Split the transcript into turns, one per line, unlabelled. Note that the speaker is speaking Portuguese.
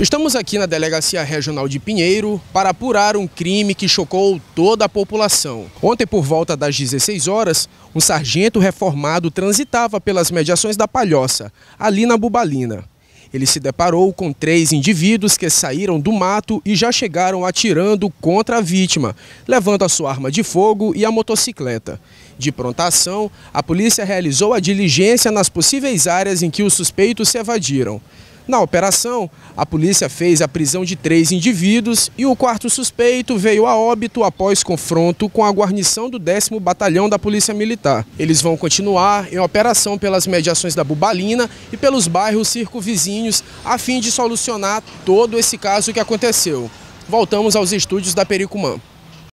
Estamos aqui na Delegacia Regional de Pinheiro para apurar um crime que chocou toda a população. Ontem, por volta das 16 horas, um sargento reformado transitava pelas mediações da Palhoça, ali na Bubalina. Ele se deparou com três indivíduos que saíram do mato e já chegaram atirando contra a vítima, levando a sua arma de fogo e a motocicleta. De pronta ação, a polícia realizou a diligência nas possíveis áreas em que os suspeitos se evadiram. Na operação, a polícia fez a prisão de três indivíduos e o quarto suspeito veio a óbito após confronto com a guarnição do 10 Batalhão da Polícia Militar. Eles vão continuar em operação pelas mediações da Bubalina e pelos bairros circunvizinhos a fim de solucionar todo esse caso que aconteceu. Voltamos aos estúdios da Pericumã.